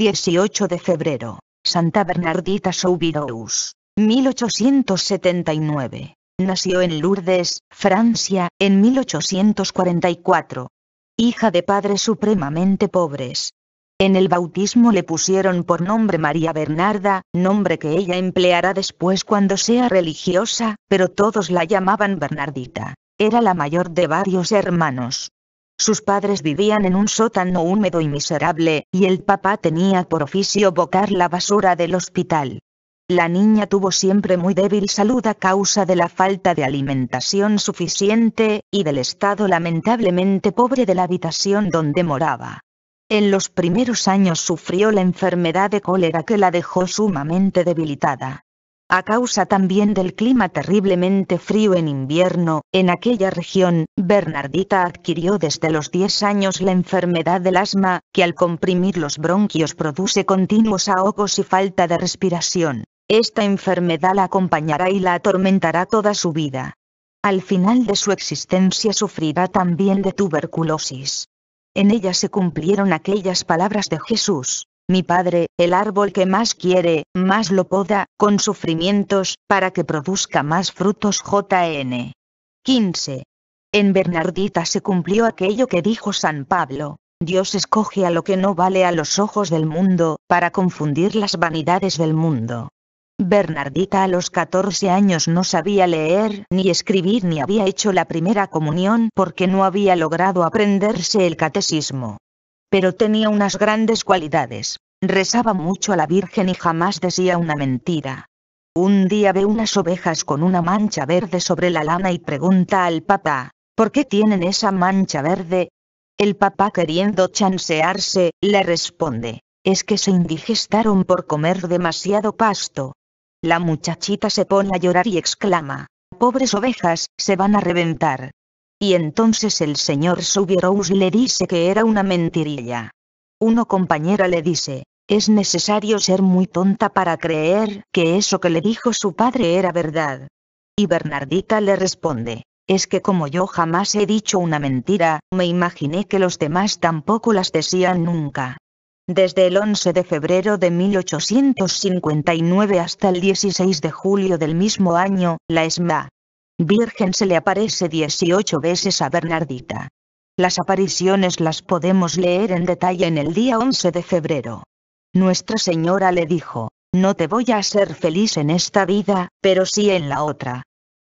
18 de febrero. Santa Bernardita Soubirous. 1879. Nació en Lourdes, Francia, en 1844. Hija de padres supremamente pobres. En el bautismo le pusieron por nombre María Bernarda, nombre que ella empleará después cuando sea religiosa, pero todos la llamaban Bernardita. Era la mayor de varios hermanos. Sus padres vivían en un sótano húmedo y miserable, y el papá tenía por oficio bocar la basura del hospital. La niña tuvo siempre muy débil salud a causa de la falta de alimentación suficiente, y del estado lamentablemente pobre de la habitación donde moraba. En los primeros años sufrió la enfermedad de cólera que la dejó sumamente debilitada a causa también del clima terriblemente frío en invierno, en aquella región, Bernardita adquirió desde los 10 años la enfermedad del asma, que al comprimir los bronquios produce continuos ahogos y falta de respiración. Esta enfermedad la acompañará y la atormentará toda su vida. Al final de su existencia sufrirá también de tuberculosis. En ella se cumplieron aquellas palabras de Jesús. Mi padre, el árbol que más quiere, más lo poda, con sufrimientos, para que produzca más frutos JN. 15. En Bernardita se cumplió aquello que dijo San Pablo. Dios escoge a lo que no vale a los ojos del mundo, para confundir las vanidades del mundo. Bernardita a los 14 años no sabía leer ni escribir ni había hecho la primera comunión porque no había logrado aprenderse el catecismo pero tenía unas grandes cualidades. Rezaba mucho a la Virgen y jamás decía una mentira. Un día ve unas ovejas con una mancha verde sobre la lana y pregunta al papá, ¿por qué tienen esa mancha verde? El papá queriendo chancearse, le responde, es que se indigestaron por comer demasiado pasto. La muchachita se pone a llorar y exclama, pobres ovejas, se van a reventar. Y entonces el señor Subirose le dice que era una mentirilla. Uno compañera le dice, es necesario ser muy tonta para creer que eso que le dijo su padre era verdad. Y Bernardita le responde, es que como yo jamás he dicho una mentira, me imaginé que los demás tampoco las decían nunca. Desde el 11 de febrero de 1859 hasta el 16 de julio del mismo año, la ESMA, Virgen se le aparece 18 veces a Bernardita. Las apariciones las podemos leer en detalle en el día 11 de febrero. Nuestra Señora le dijo, no te voy a hacer feliz en esta vida, pero sí en la otra.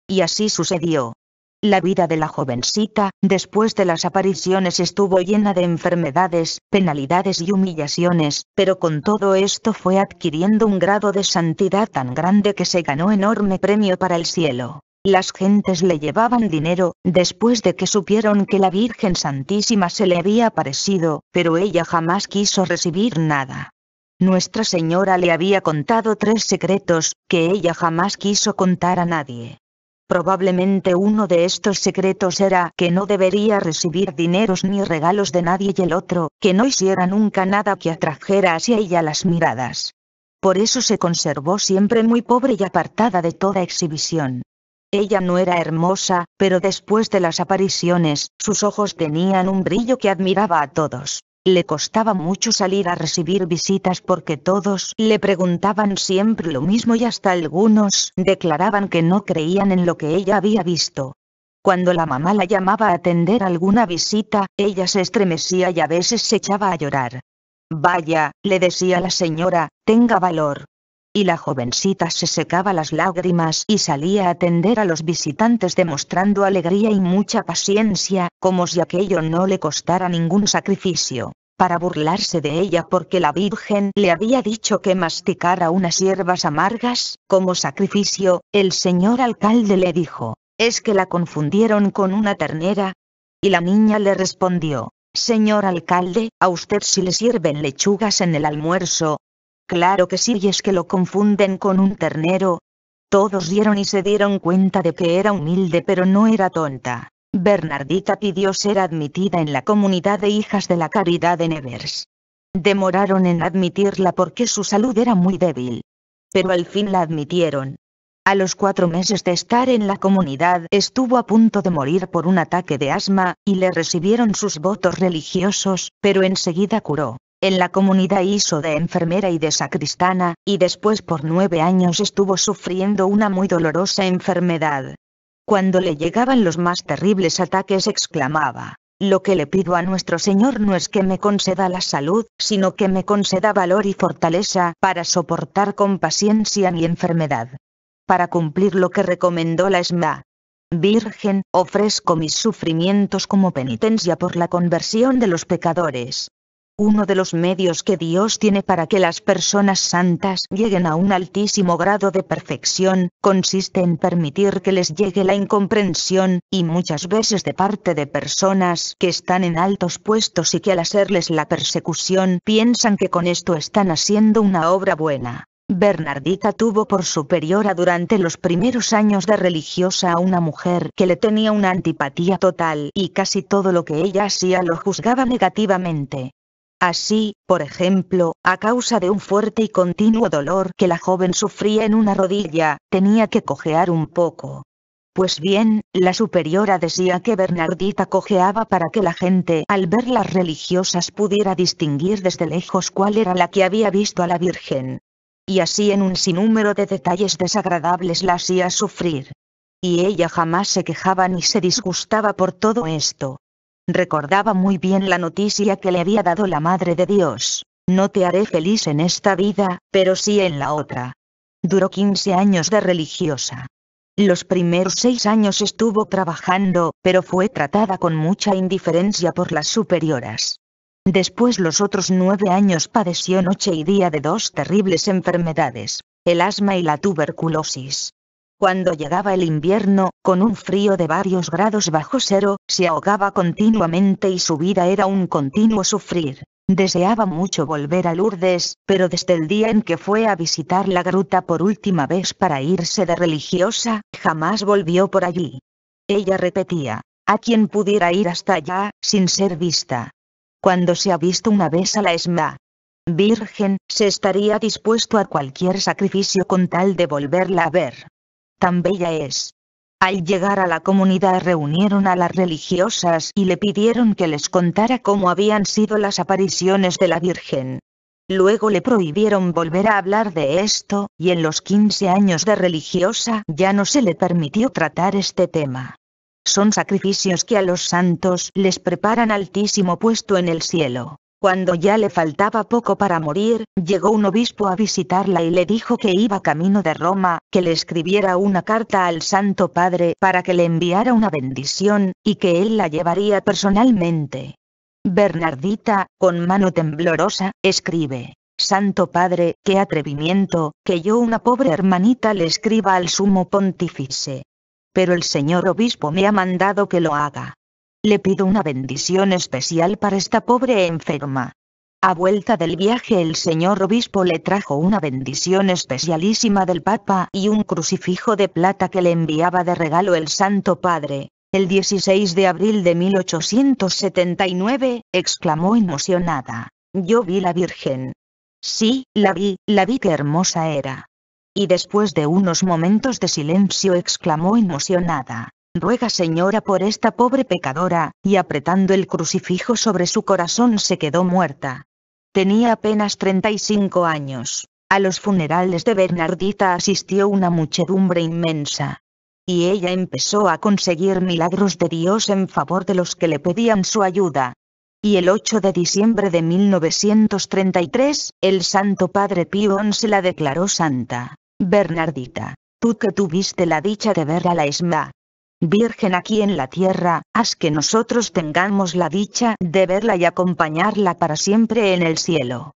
Y así sucedió. La vida de la jovencita, después de las apariciones, estuvo llena de enfermedades, penalidades y humillaciones, pero con todo esto fue adquiriendo un grado de santidad tan grande que se ganó enorme premio para el cielo. Las gentes le llevaban dinero, después de que supieron que la Virgen Santísima se le había aparecido, pero ella jamás quiso recibir nada. Nuestra Señora le había contado tres secretos, que ella jamás quiso contar a nadie. Probablemente uno de estos secretos era que no debería recibir dineros ni regalos de nadie y el otro, que no hiciera nunca nada que atrajera hacia ella las miradas. Por eso se conservó siempre muy pobre y apartada de toda exhibición. Ella no era hermosa, pero después de las apariciones, sus ojos tenían un brillo que admiraba a todos. Le costaba mucho salir a recibir visitas porque todos le preguntaban siempre lo mismo y hasta algunos declaraban que no creían en lo que ella había visto. Cuando la mamá la llamaba a atender alguna visita, ella se estremecía y a veces se echaba a llorar. Vaya, le decía la señora, tenga valor, y la jovencita se secaba las lágrimas y salía a atender a los visitantes demostrando alegría y mucha paciencia, como si aquello no le costara ningún sacrificio. Para burlarse de ella porque la Virgen le había dicho que masticara unas hierbas amargas, como sacrificio, el señor alcalde le dijo, es que la confundieron con una ternera. Y la niña le respondió, Señor alcalde, a usted si le sirven lechugas en el almuerzo, Claro que sí y es que lo confunden con un ternero. Todos dieron y se dieron cuenta de que era humilde pero no era tonta. Bernardita pidió ser admitida en la comunidad de hijas de la caridad de Nevers. Demoraron en admitirla porque su salud era muy débil. Pero al fin la admitieron. A los cuatro meses de estar en la comunidad estuvo a punto de morir por un ataque de asma, y le recibieron sus votos religiosos, pero enseguida curó en la comunidad hizo de enfermera y de sacristana, y después por nueve años estuvo sufriendo una muy dolorosa enfermedad. Cuando le llegaban los más terribles ataques exclamaba, lo que le pido a nuestro Señor no es que me conceda la salud, sino que me conceda valor y fortaleza para soportar con paciencia mi enfermedad. Para cumplir lo que recomendó la ESMA, Virgen, ofrezco mis sufrimientos como penitencia por la conversión de los pecadores uno de los medios que Dios tiene para que las personas santas lleguen a un altísimo grado de perfección, consiste en permitir que les llegue la incomprensión, y muchas veces de parte de personas que están en altos puestos y que al hacerles la persecución piensan que con esto están haciendo una obra buena. Bernardita tuvo por superiora durante los primeros años de religiosa a una mujer que le tenía una antipatía total y casi todo lo que ella hacía lo juzgaba negativamente. Así, por ejemplo, a causa de un fuerte y continuo dolor que la joven sufría en una rodilla, tenía que cojear un poco. Pues bien, la superiora decía que Bernardita cojeaba para que la gente al ver las religiosas pudiera distinguir desde lejos cuál era la que había visto a la Virgen. Y así en un sinnúmero de detalles desagradables la hacía sufrir. Y ella jamás se quejaba ni se disgustaba por todo esto. Recordaba muy bien la noticia que le había dado la Madre de Dios. No te haré feliz en esta vida, pero sí en la otra. Duró 15 años de religiosa. Los primeros seis años estuvo trabajando, pero fue tratada con mucha indiferencia por las superioras. Después los otros nueve años padeció noche y día de dos terribles enfermedades, el asma y la tuberculosis. Cuando llegaba el invierno, con un frío de varios grados bajo cero, se ahogaba continuamente y su vida era un continuo sufrir. Deseaba mucho volver a Lourdes, pero desde el día en que fue a visitar la gruta por última vez para irse de religiosa, jamás volvió por allí. Ella repetía, a quién pudiera ir hasta allá, sin ser vista. Cuando se ha visto una vez a la esma virgen, se estaría dispuesto a cualquier sacrificio con tal de volverla a ver tan bella es. Al llegar a la comunidad reunieron a las religiosas y le pidieron que les contara cómo habían sido las apariciones de la Virgen. Luego le prohibieron volver a hablar de esto, y en los 15 años de religiosa ya no se le permitió tratar este tema. Son sacrificios que a los santos les preparan altísimo puesto en el cielo. Cuando ya le faltaba poco para morir, llegó un obispo a visitarla y le dijo que iba camino de Roma, que le escribiera una carta al Santo Padre para que le enviara una bendición, y que él la llevaría personalmente. Bernardita, con mano temblorosa, escribe. Santo Padre, qué atrevimiento, que yo una pobre hermanita le escriba al sumo pontífice. Pero el señor obispo me ha mandado que lo haga. Le pido una bendición especial para esta pobre enferma. A vuelta del viaje el señor obispo le trajo una bendición especialísima del Papa y un crucifijo de plata que le enviaba de regalo el Santo Padre. El 16 de abril de 1879, exclamó emocionada. Yo vi la Virgen. Sí, la vi, la vi que hermosa era. Y después de unos momentos de silencio exclamó emocionada. Ruega Señora por esta pobre pecadora, y apretando el crucifijo sobre su corazón se quedó muerta. Tenía apenas 35 años. A los funerales de Bernardita asistió una muchedumbre inmensa. Y ella empezó a conseguir milagros de Dios en favor de los que le pedían su ayuda y el 8 de diciembre de 1933, el Santo Padre Pío se la declaró santa. Bernardita, tú que tuviste la dicha de ver a la ESMA, Virgen aquí en la tierra, haz que nosotros tengamos la dicha de verla y acompañarla para siempre en el cielo.